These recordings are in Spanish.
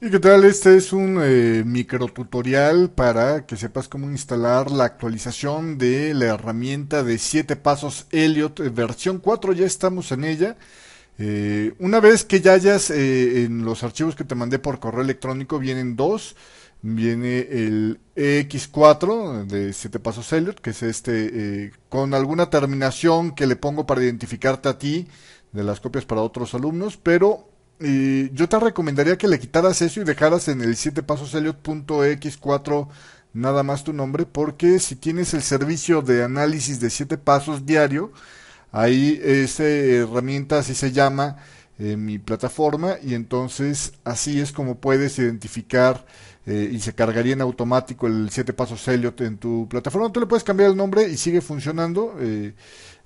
¿Y qué tal? Este es un eh, micro tutorial para que sepas cómo instalar la actualización de la herramienta de 7 pasos Elliot eh, versión 4, ya estamos en ella. Eh, una vez que ya hayas en los archivos que te mandé por correo electrónico vienen dos, viene el X 4 de 7 pasos Elliot, que es este con alguna terminación que le pongo para identificarte a ti de las copias para otros alumnos, pero yo te recomendaría que le quitaras eso y dejaras en el 7 pasos 4 nada más tu nombre, porque si tienes el servicio de análisis de 7 pasos diario, ahí esa herramienta así se llama en mi plataforma y entonces así es como puedes identificar eh, y se cargaría en automático el 7 pasos Elliot en tu plataforma. Tú le puedes cambiar el nombre y sigue funcionando. Eh,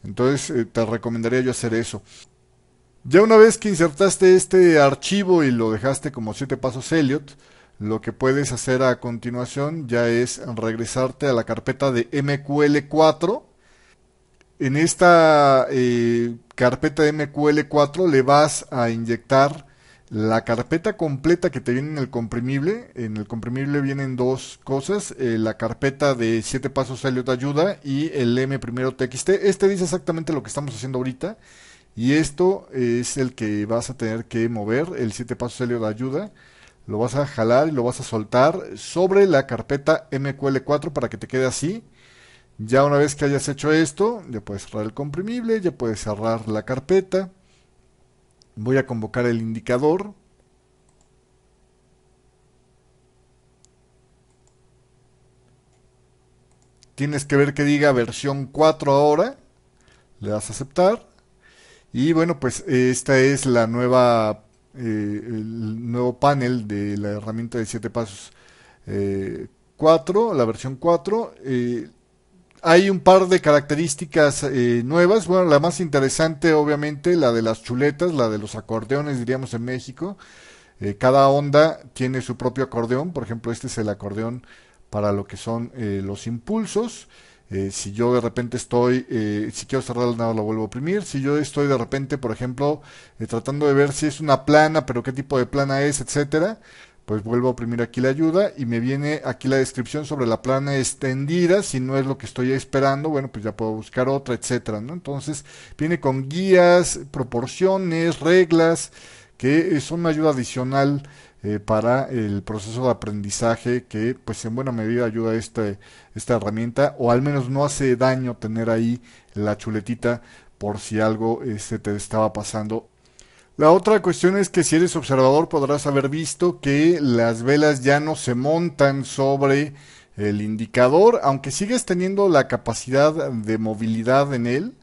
entonces eh, te recomendaría yo hacer eso. Ya una vez que insertaste este archivo y lo dejaste como 7 pasos Elliot, lo que puedes hacer a continuación ya es regresarte a la carpeta de MQL4. En esta eh, carpeta MQL4 le vas a inyectar la carpeta completa que te viene en el comprimible. En el comprimible vienen dos cosas, eh, la carpeta de 7 pasos Elliot ayuda y el M primero TXT. Este dice exactamente lo que estamos haciendo ahorita. Y esto es el que vas a tener que mover, el 7 pasos helio de ayuda. Lo vas a jalar y lo vas a soltar sobre la carpeta MQL4 para que te quede así. Ya una vez que hayas hecho esto, ya puedes cerrar el comprimible, ya puedes cerrar la carpeta. Voy a convocar el indicador. Tienes que ver que diga versión 4 ahora. Le das a aceptar. Y bueno, pues esta es la nueva, eh, el nuevo panel de la herramienta de 7 pasos 4, eh, la versión 4. Eh, hay un par de características nuevas. Bueno, la más interesante, obviamente, la de las chuletas, la de los acordeones, diríamos en México. cada onda tiene su propio acordeón. Por ejemplo, este es el acordeón para lo que son los impulsos. Eh, si yo de repente estoy, eh, si quiero cerrar el nado lo vuelvo a oprimir. Si yo estoy de repente, por ejemplo, eh, tratando de ver si es una plana, pero qué tipo de plana es, etcétera, pues vuelvo a oprimir aquí la ayuda y me viene aquí la descripción sobre la plana extendida. Si no es lo que estoy esperando, bueno, pues ya puedo buscar otra, etcétera, Entonces, viene con guías, proporciones, reglas, que son una ayuda adicional eh, para el proceso de aprendizaje que pues en buena medida ayuda a este, esta herramienta o al menos no hace daño tener ahí la chuletita por si algo se este, te estaba pasando la otra cuestión es que si eres observador podrás haber visto que las velas ya no se montan sobre el indicador, aunque sigues teniendo la capacidad de movilidad en él,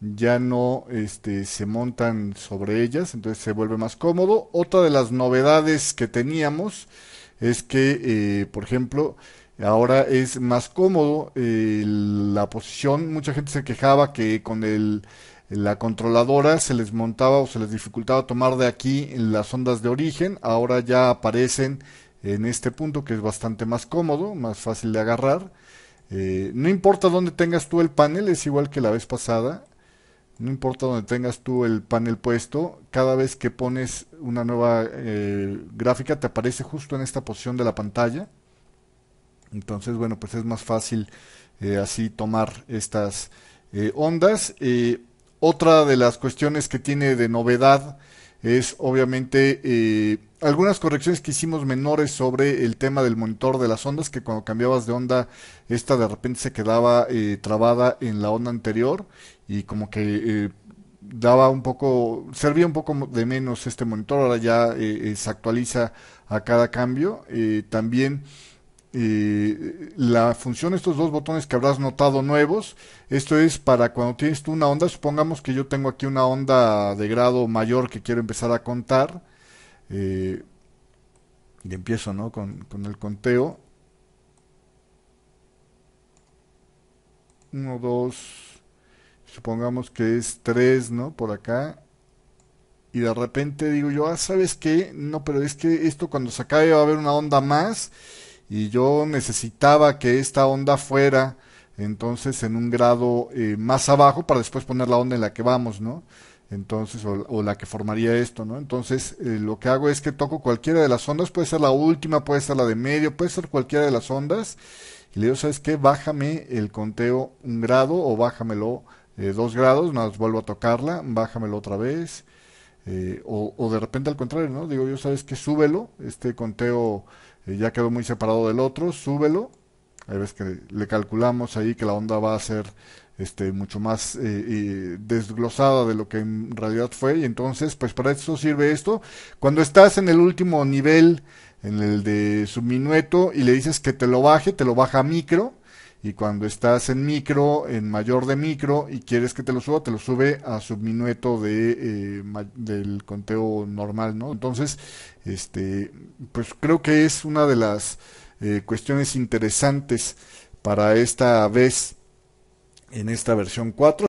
ya no este, se montan sobre ellas, entonces se vuelve más cómodo. Otra de las novedades que teníamos es que, eh, por ejemplo, ahora es más cómodo eh, la posición. Mucha gente se quejaba que con la controladora se les montaba o se les dificultaba tomar de aquí las ondas de origen. Ahora ya aparecen en este punto que es bastante más cómodo, más fácil de agarrar. Eh, no importa dónde tengas tú el panel, es igual que la vez pasada no importa donde tengas tú el panel puesto, cada vez que pones una nueva eh, gráfica te aparece justo en esta posición de la pantalla. Entonces, bueno, pues es más fácil eh, así tomar estas eh, ondas. otra de las cuestiones que tiene de novedad es obviamente algunas correcciones que hicimos menores sobre el tema del monitor de las ondas, que cuando cambiabas de onda, esta de repente se quedaba eh, trabada en la onda anterior y como que eh, daba un poco, servía un poco de menos este monitor, ahora ya eh, se actualiza a cada cambio. también la función, estos dos botones que habrás notado nuevos, esto es para cuando tienes tú una onda, supongamos que yo tengo aquí una onda de grado mayor que quiero empezar a contar, eh, y empiezo ¿no? con, el conteo. 1, 2, supongamos que es 3, ¿no? Por acá. Y de repente digo yo, ah, ¿sabes qué? No, pero es que esto cuando se acabe va a haber una onda más. Y yo necesitaba que esta onda fuera entonces en un grado eh, más abajo para después poner la onda en la que vamos, ¿no? entonces, o, la que formaría esto, ¿no? Entonces, eh, lo que hago es que toco cualquiera de las ondas, puede ser la última, puede ser la de medio, puede ser cualquiera de las ondas, y le digo, ¿sabes qué? Bájame el conteo un grado o bájamelo eh, dos grados, más vuelvo a tocarla, bájamelo otra vez, eh, o, de repente al contrario, ¿no? Digo, yo, ¿sabes qué? Súbelo, este conteo ya quedó muy separado del otro, súbelo, hay ves que le calculamos ahí que la onda va a ser este, mucho más eh, eh, desglosada de lo que en realidad fue. Y entonces, pues para eso sirve esto. Cuando estás en el último nivel, en el de subminueto, y le dices que te lo baje, te lo baja a micro. Y cuando estás en micro, en mayor de micro, y quieres que te lo suba, te lo sube a subminueto de, eh, del conteo normal, ¿no? Entonces, este, pues creo que es una de las cuestiones interesantes para esta vez en esta versión 4.